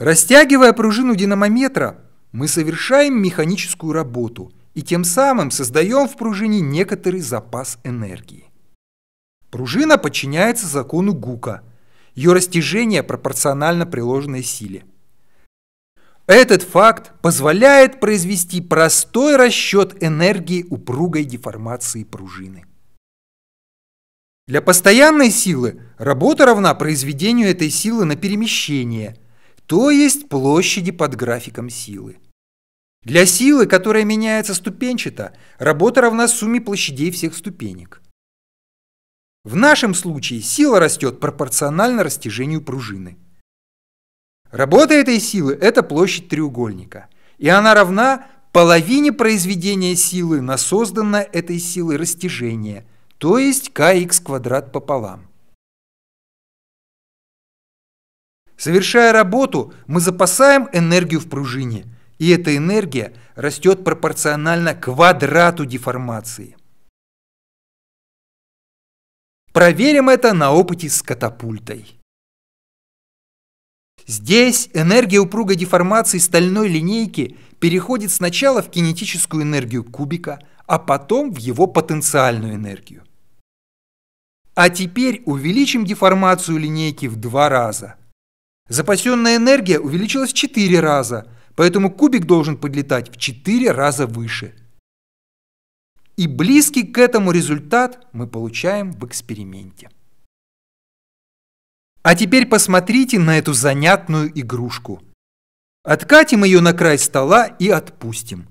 Растягивая пружину динамометра, мы совершаем механическую работу и тем самым создаем в пружине некоторый запас энергии. Пружина подчиняется закону Гука. Ее растяжение пропорционально приложенной силе. Этот факт позволяет произвести простой расчет энергии упругой деформации пружины. Для постоянной силы работа равна произведению этой силы на перемещение – то есть площади под графиком силы. Для силы, которая меняется ступенчато, работа равна сумме площадей всех ступенек. В нашем случае сила растет пропорционально растяжению пружины. Работа этой силы – это площадь треугольника, и она равна половине произведения силы на созданное этой силой растяжение, то есть kx квадрат пополам. Совершая работу, мы запасаем энергию в пружине, и эта энергия растет пропорционально квадрату деформации. Проверим это на опыте с катапультой. Здесь энергия упругой деформации стальной линейки переходит сначала в кинетическую энергию кубика, а потом в его потенциальную энергию. А теперь увеличим деформацию линейки в два раза. Запасенная энергия увеличилась в 4 раза, поэтому кубик должен подлетать в 4 раза выше. И близкий к этому результат мы получаем в эксперименте. А теперь посмотрите на эту занятную игрушку. Откатим ее на край стола и отпустим.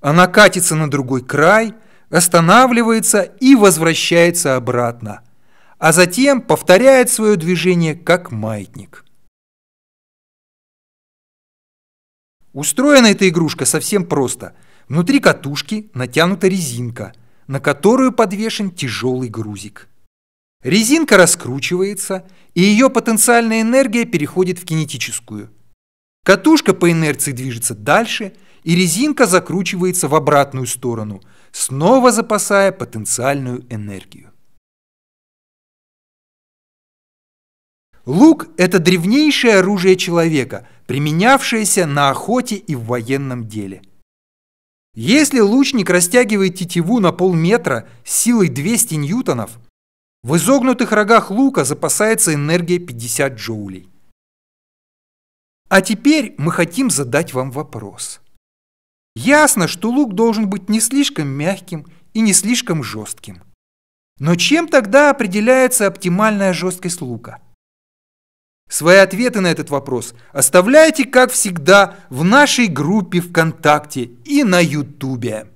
Она катится на другой край, останавливается и возвращается обратно а затем повторяет свое движение как маятник. Устроена эта игрушка совсем просто. Внутри катушки натянута резинка, на которую подвешен тяжелый грузик. Резинка раскручивается, и ее потенциальная энергия переходит в кинетическую. Катушка по инерции движется дальше, и резинка закручивается в обратную сторону, снова запасая потенциальную энергию. Лук – это древнейшее оружие человека, применявшееся на охоте и в военном деле. Если лучник растягивает тетиву на полметра с силой 200 ньютонов, в изогнутых рогах лука запасается энергия 50 джоулей. А теперь мы хотим задать вам вопрос. Ясно, что лук должен быть не слишком мягким и не слишком жестким. Но чем тогда определяется оптимальная жесткость лука? Свои ответы на этот вопрос оставляйте, как всегда, в нашей группе ВКонтакте и на Ютубе.